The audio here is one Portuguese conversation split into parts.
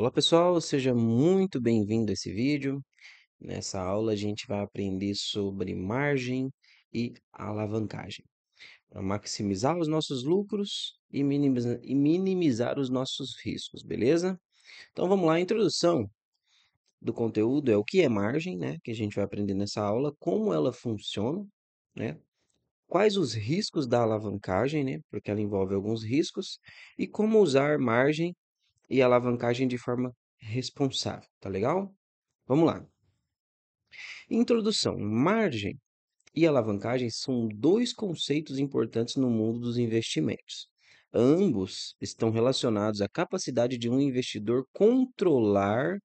Olá pessoal, seja muito bem-vindo a esse vídeo. Nessa aula a gente vai aprender sobre margem e alavancagem para maximizar os nossos lucros e minimizar, e minimizar os nossos riscos, beleza? Então vamos lá, a introdução do conteúdo é o que é margem, né? Que a gente vai aprender nessa aula, como ela funciona, né? Quais os riscos da alavancagem, né? Porque ela envolve alguns riscos, e como usar margem e alavancagem de forma responsável, tá legal? Vamos lá. Introdução: margem e alavancagem são dois conceitos importantes no mundo dos investimentos. Ambos estão relacionados à capacidade de um investidor controlar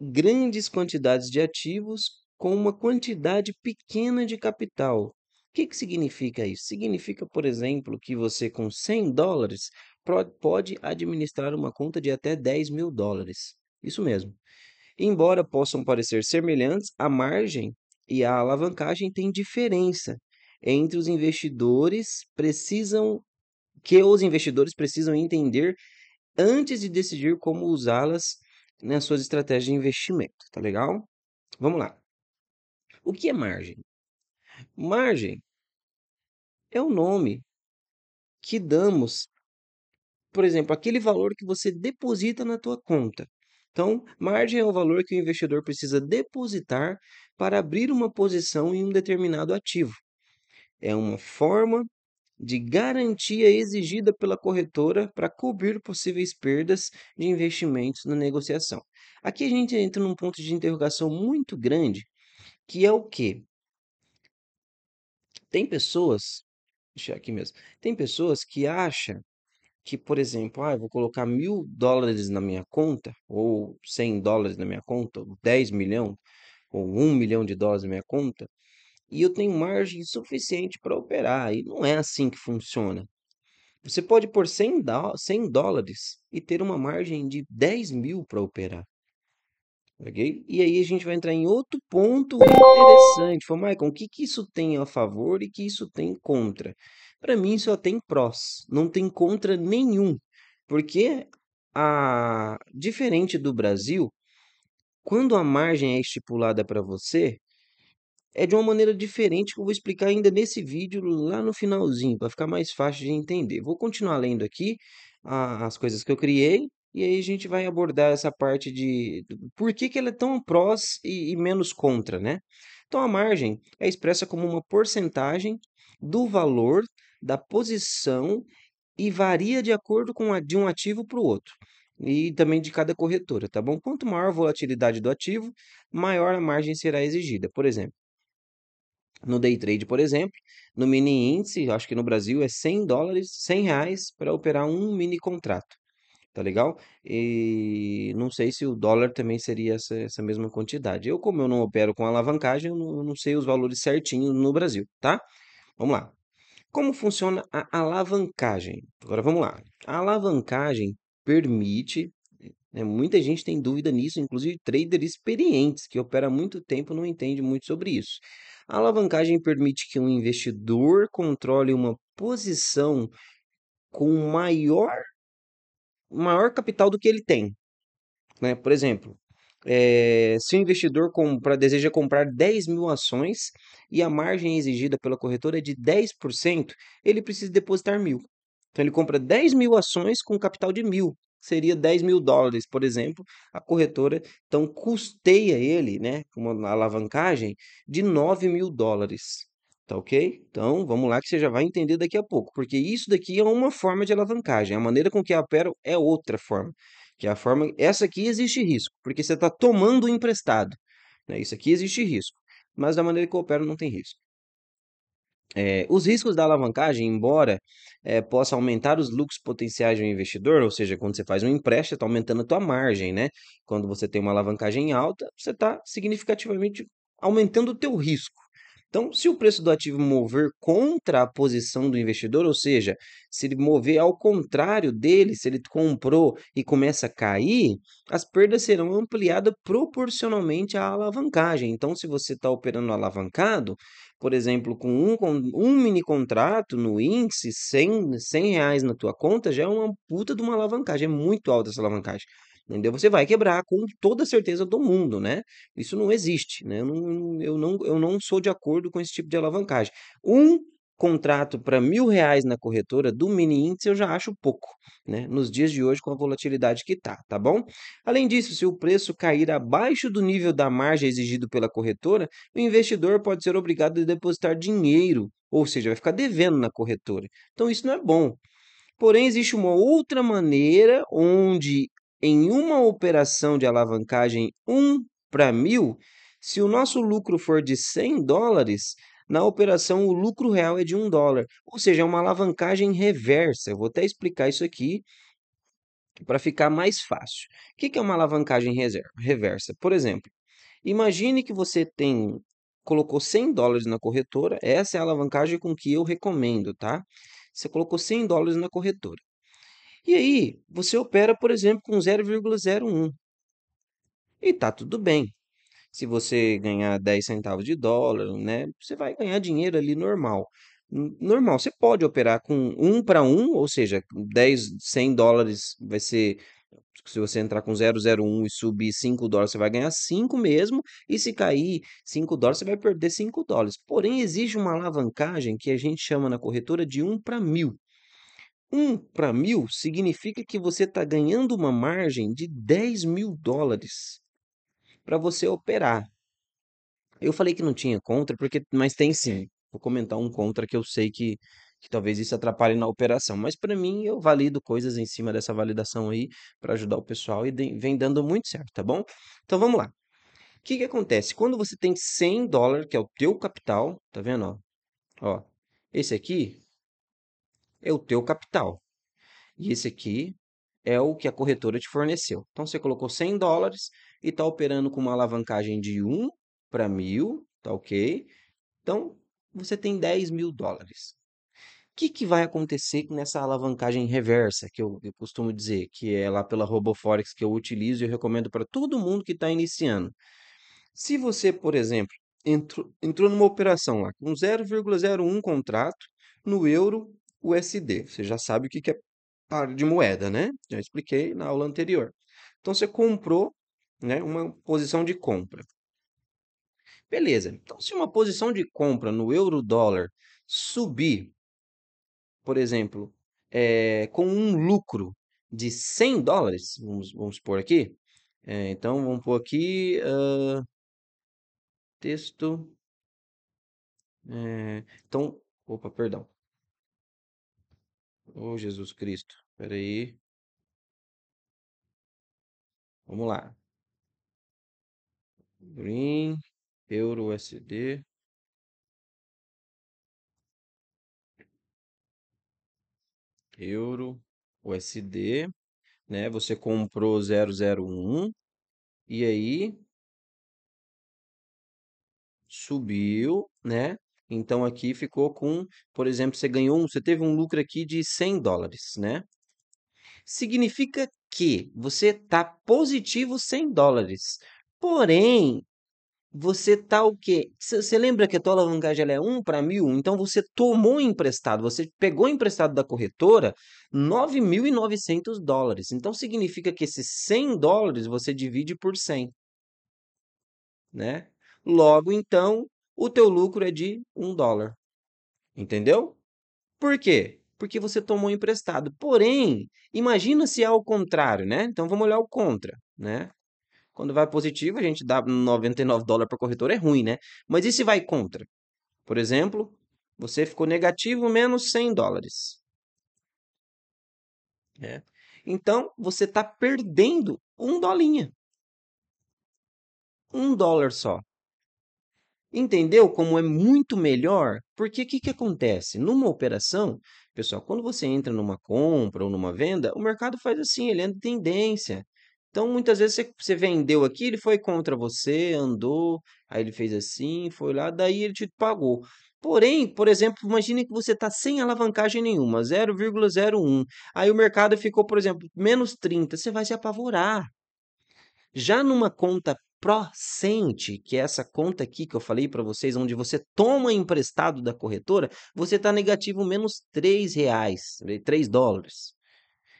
grandes quantidades de ativos com uma quantidade pequena de capital, o que, que significa isso? Significa, por exemplo, que você com 100 dólares pode administrar uma conta de até 10 mil dólares. Isso mesmo. Embora possam parecer semelhantes, a margem e a alavancagem têm diferença entre os investidores precisam que os investidores precisam entender antes de decidir como usá-las nas suas estratégias de investimento, tá legal? Vamos lá. O que é margem? Margem é o nome que damos, por exemplo, aquele valor que você deposita na tua conta. Então, margem é o valor que o investidor precisa depositar para abrir uma posição em um determinado ativo. É uma forma de garantia exigida pela corretora para cobrir possíveis perdas de investimentos na negociação. Aqui a gente entra num ponto de interrogação muito grande, que é o que? Tem pessoas, deixa eu aqui mesmo, tem pessoas que acham que, por exemplo, ah, eu vou colocar mil dólares na minha conta, ou cem dólares na minha conta, ou dez milhão, ou um milhão de dólares na minha conta, e eu tenho margem suficiente para operar. E não é assim que funciona. Você pode pôr 100, 100 dólares e ter uma margem de 10 mil para operar. E aí a gente vai entrar em outro ponto interessante. Foi Michael, o que, que isso tem a favor e que isso tem contra? Para mim, só tem prós, não tem contra nenhum. Porque, a... diferente do Brasil, quando a margem é estipulada para você, é de uma maneira diferente que eu vou explicar ainda nesse vídeo, lá no finalzinho, para ficar mais fácil de entender. Vou continuar lendo aqui a... as coisas que eu criei, e aí a gente vai abordar essa parte de por que, que ela é tão prós e, e menos contra, né? Então a margem é expressa como uma porcentagem do valor da posição e varia de acordo com a, de um ativo para o outro e também de cada corretora, tá bom? Quanto maior a volatilidade do ativo, maior a margem será exigida. Por exemplo, no day trade, por exemplo, no mini índice, acho que no Brasil é 100 dólares, 100 reais para operar um mini contrato tá legal? E não sei se o dólar também seria essa, essa mesma quantidade. Eu, como eu não opero com alavancagem, eu não, eu não sei os valores certinhos no Brasil, tá? Vamos lá. Como funciona a alavancagem? Agora vamos lá. A alavancagem permite. Né, muita gente tem dúvida nisso, inclusive traders experientes que opera há muito tempo não entende muito sobre isso. A alavancagem permite que um investidor controle uma posição com maior maior capital do que ele tem. Né? Por exemplo, é, se o investidor compra, deseja comprar 10 mil ações e a margem exigida pela corretora é de 10%, ele precisa depositar mil. Então ele compra 10 mil ações com capital de mil, seria 10 mil dólares, por exemplo. A corretora então custeia ele, né, uma alavancagem de 9 mil dólares. Tá ok? Então vamos lá que você já vai entender daqui a pouco, porque isso daqui é uma forma de alavancagem, a maneira com que eu opero é outra forma, que é a forma essa aqui existe risco, porque você está tomando emprestado, né? Isso aqui existe risco, mas da maneira que eu opero não tem risco. É, os riscos da alavancagem, embora é, possa aumentar os lucros potenciais de um investidor, ou seja, quando você faz um empréstimo, está aumentando a tua margem, né? Quando você tem uma alavancagem alta, você está significativamente aumentando o teu risco. Então, se o preço do ativo mover contra a posição do investidor, ou seja, se ele mover ao contrário dele, se ele comprou e começa a cair, as perdas serão ampliadas proporcionalmente à alavancagem. Então, se você está operando alavancado, por exemplo, com um, um mini contrato no índice, 100, 100 reais na tua conta, já é uma puta de uma alavancagem, é muito alta essa alavancagem. Entendeu? Você vai quebrar com toda certeza do mundo, né? Isso não existe, né? Eu não, eu não, eu não sou de acordo com esse tipo de alavancagem. Um contrato para mil reais na corretora do mini índice eu já acho pouco, né? Nos dias de hoje com a volatilidade que tá, tá bom? Além disso, se o preço cair abaixo do nível da margem exigido pela corretora, o investidor pode ser obrigado a depositar dinheiro, ou seja, vai ficar devendo na corretora. Então isso não é bom. Porém, existe uma outra maneira onde em uma operação de alavancagem 1 para 1000, se o nosso lucro for de 100 dólares, na operação o lucro real é de 1 dólar, ou seja, é uma alavancagem reversa. Eu vou até explicar isso aqui para ficar mais fácil. O que é uma alavancagem reversa? Por exemplo, imagine que você tem colocou 100 dólares na corretora, essa é a alavancagem com que eu recomendo, tá? Você colocou 100 dólares na corretora. E aí, você opera, por exemplo, com 0,01. E tá tudo bem. Se você ganhar 10 centavos de dólar, né, você vai ganhar dinheiro ali normal. Normal, você pode operar com 1 para 1, ou seja, 10, 100 dólares vai ser se você entrar com 001 e subir 5 dólares, você vai ganhar 5 mesmo, e se cair 5 dólares, você vai perder 5 dólares. Porém, existe uma alavancagem que a gente chama na corretora de 1 para 1000. 1 para mil significa que você está ganhando uma margem de 10 mil dólares para você operar. Eu falei que não tinha contra, porque mas tem sim. Vou comentar um contra que eu sei que, que talvez isso atrapalhe na operação. Mas para mim, eu valido coisas em cima dessa validação aí para ajudar o pessoal e de, vem dando muito certo, tá bom? Então vamos lá. O que, que acontece? Quando você tem 100 dólares, que é o teu capital, tá vendo? Ó, ó esse aqui é o teu capital. E esse aqui é o que a corretora te forneceu. Então, você colocou 100 dólares e está operando com uma alavancagem de 1 para 1.000, tá ok? Então, você tem 10 mil dólares. O que, que vai acontecer nessa alavancagem reversa, que eu, eu costumo dizer, que é lá pela RoboForex que eu utilizo e eu recomendo para todo mundo que está iniciando? Se você, por exemplo, entrou, entrou numa operação lá com 0,01 contrato no euro USD. Você já sabe o que é par de moeda, né? Já expliquei na aula anterior. Então você comprou né, uma posição de compra. Beleza. Então, se uma posição de compra no euro dólar subir, por exemplo, é, com um lucro de 100 dólares, vamos, vamos pôr aqui. É, então, vamos pôr aqui. Uh, texto. É, então, opa, perdão. Oh Jesus Cristo. Espera aí. Vamos lá. Green, Euro USD. Euro USD, né? Você comprou 001 e aí subiu, né? Então aqui ficou com, por exemplo, você ganhou, um, você teve um lucro aqui de 100 dólares, né? Significa que você está positivo 100 dólares. Porém, você está o quê? Você lembra que a tua alavancagem é 1 para 1.000? Então você tomou emprestado, você pegou emprestado da corretora 9.900 dólares. Então significa que esses 100 dólares você divide por 100, né? Logo, então, o teu lucro é de um dólar. Entendeu? Por quê? Porque você tomou emprestado. Porém, imagina se é o contrário, né? Então vamos olhar o contra, né? Quando vai positivo, a gente dá 99 dólares para corretor é ruim, né? Mas e se vai contra? Por exemplo, você ficou negativo menos 100 dólares. É. Então, você está perdendo um dolinha. Um dólar só. Entendeu como é muito melhor? Porque o que, que acontece? Numa operação, pessoal, quando você entra numa compra ou numa venda, o mercado faz assim, ele anda é tendência. Então, muitas vezes você, você vendeu aqui, ele foi contra você, andou, aí ele fez assim, foi lá, daí ele te pagou. Porém, por exemplo, imagine que você está sem alavancagem nenhuma, 0,01. Aí o mercado ficou, por exemplo, menos 30. Você vai se apavorar. Já numa conta Procente, que é essa conta aqui que eu falei para vocês, onde você toma emprestado da corretora, você está negativo menos 3 reais, 3 eh, dólares.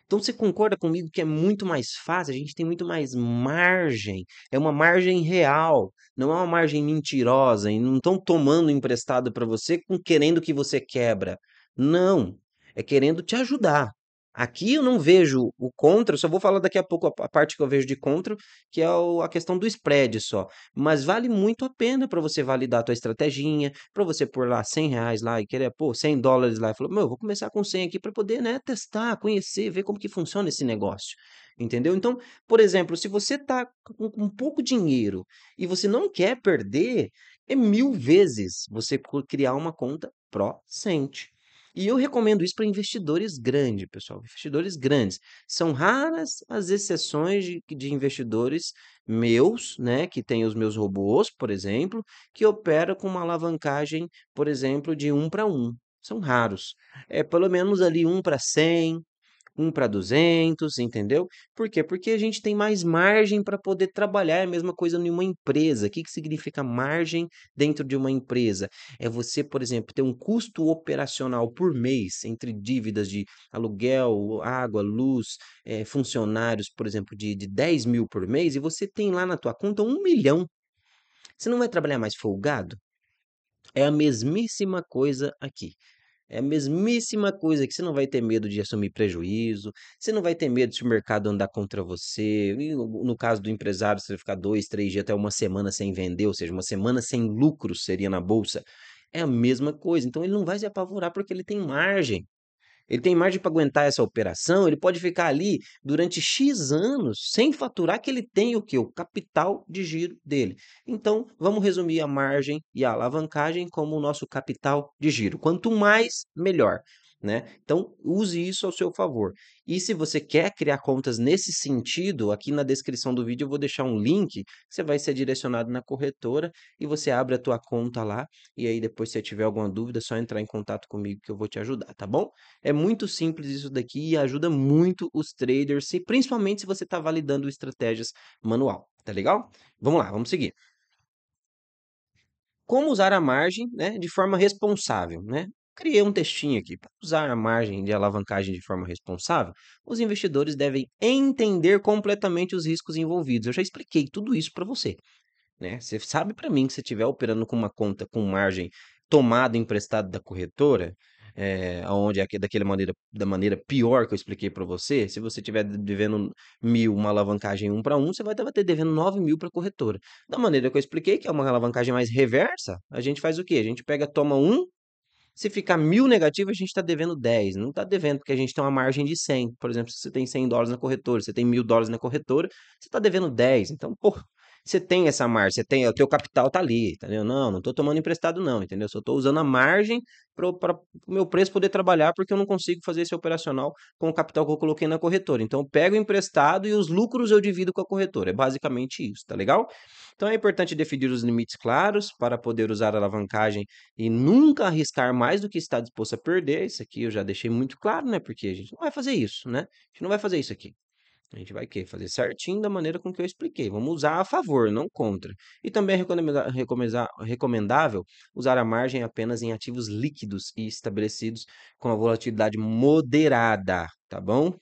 Então você concorda comigo que é muito mais fácil, a gente tem muito mais margem, é uma margem real, não é uma margem mentirosa, e não estão tomando emprestado para você com querendo que você quebra. Não, é querendo te ajudar. Aqui eu não vejo o contra, só vou falar daqui a pouco a parte que eu vejo de contra, que é a questão do spread só. Mas vale muito a pena para você validar a tua estratégia, para você pôr lá 100 reais lá e querer pôr 100 dólares lá e falar, meu, vou começar com 100 aqui para poder né, testar, conhecer, ver como que funciona esse negócio. Entendeu? Então, por exemplo, se você tá com, com pouco dinheiro e você não quer perder, é mil vezes você criar uma conta pró-cente. E eu recomendo isso para investidores grandes, pessoal. Investidores grandes. São raras as exceções de, de investidores meus, né, que tem os meus robôs, por exemplo, que operam com uma alavancagem, por exemplo, de 1 para 1. São raros. É pelo menos ali 1 para 100, um para 200, entendeu? Por quê? Porque a gente tem mais margem para poder trabalhar, é a mesma coisa em uma empresa. O que, que significa margem dentro de uma empresa? É você, por exemplo, ter um custo operacional por mês entre dívidas de aluguel, água, luz, é, funcionários, por exemplo, de, de 10 mil por mês, e você tem lá na tua conta um milhão. Você não vai trabalhar mais folgado? É a mesmíssima coisa aqui. É a mesmíssima coisa que você não vai ter medo de assumir prejuízo, você não vai ter medo se o mercado andar contra você. E no caso do empresário, você ficar dois, três dias, até uma semana sem vender, ou seja, uma semana sem lucro seria na bolsa. É a mesma coisa. Então ele não vai se apavorar porque ele tem margem. Ele tem margem para aguentar essa operação, ele pode ficar ali durante X anos sem faturar que ele tem o que? O capital de giro dele. Então, vamos resumir a margem e a alavancagem como o nosso capital de giro. Quanto mais, melhor né? Então, use isso ao seu favor. E se você quer criar contas nesse sentido, aqui na descrição do vídeo eu vou deixar um link, você vai ser direcionado na corretora e você abre a tua conta lá, e aí depois se tiver alguma dúvida, é só entrar em contato comigo que eu vou te ajudar, tá bom? É muito simples isso daqui e ajuda muito os traders, e principalmente se você está validando estratégias manual, tá legal? Vamos lá, vamos seguir como usar a margem né, de forma responsável. Né? criei um textinho aqui. Para usar a margem de alavancagem de forma responsável, os investidores devem entender completamente os riscos envolvidos. Eu já expliquei tudo isso para você. Né? Você sabe para mim que se estiver operando com uma conta com margem tomada emprestada da corretora, eh, é, onde é daquela maneira, da maneira pior que eu expliquei para você, se você tiver devendo mil, uma alavancagem um para um, você vai ter devendo nove mil para a corretora. Da maneira que eu expliquei, que é uma alavancagem mais reversa, a gente faz o quê? A gente pega, toma um se ficar mil negativo, a gente está devendo 10. Não está devendo, porque a gente tem uma margem de 100. Por exemplo, se você tem 100 dólares na corretora, você tem mil dólares na corretora, você está devendo 10. Então, pô, você tem essa margem, você tem, o teu capital tá ali, entendeu? Não, não tô tomando emprestado não, entendeu? Só tô usando a margem para o meu preço poder trabalhar, porque eu não consigo fazer esse operacional com o capital que eu coloquei na corretora. Então, eu pego emprestado e os lucros eu divido com a corretora. É basicamente isso, tá legal? Então, é importante definir os limites claros para poder usar a alavancagem e nunca arriscar mais do que está disposto a perder. Isso aqui eu já deixei muito claro, né? Porque a gente não vai fazer isso, né? A gente não vai fazer isso aqui. A gente vai quê? Fazer certinho da maneira com que eu expliquei. Vamos usar a favor, não contra. E também é recomendável usar a margem apenas em ativos líquidos e estabelecidos com a volatilidade moderada, tá bom?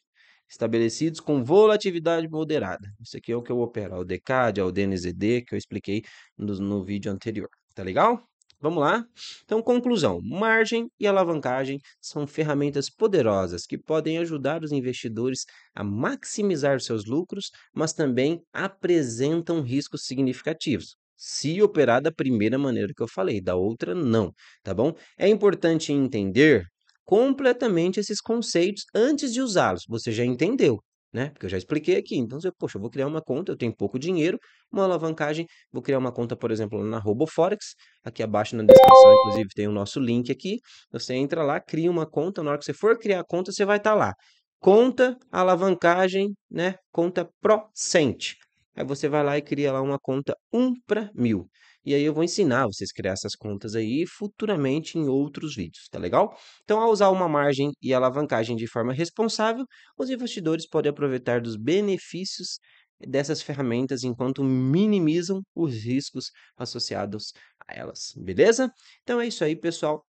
Estabelecidos com volatilidade moderada. Isso aqui é o que eu opero, o DECAD, o DNZD, que eu expliquei no, no vídeo anterior. Tá legal? Vamos lá? Então, conclusão: margem e alavancagem são ferramentas poderosas que podem ajudar os investidores a maximizar seus lucros, mas também apresentam riscos significativos. Se operar da primeira maneira que eu falei, da outra não, tá bom? É importante entender completamente esses conceitos antes de usá-los. Você já entendeu, né? Porque eu já expliquei aqui. Então, você, poxa, eu vou criar uma conta, eu tenho pouco dinheiro, uma alavancagem, vou criar uma conta, por exemplo, na RoboForex. Aqui abaixo na descrição, inclusive, tem o nosso link aqui. Você entra lá, cria uma conta. Na hora que você for criar a conta, você vai estar tá lá. Conta, alavancagem, né? Conta Procent. Aí você vai lá e cria lá uma conta 1 para mil. E aí eu vou ensinar vocês a criar essas contas aí futuramente em outros vídeos, tá legal? Então, ao usar uma margem e alavancagem de forma responsável, os investidores podem aproveitar dos benefícios dessas ferramentas enquanto minimizam os riscos associados a elas, beleza? Então é isso aí, pessoal.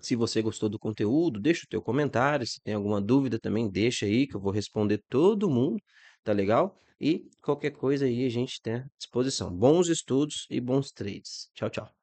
Se você gostou do conteúdo, deixa o teu comentário. Se tem alguma dúvida também, deixa aí que eu vou responder todo mundo tá legal? E qualquer coisa aí a gente tem à disposição. Bons estudos e bons trades. Tchau, tchau.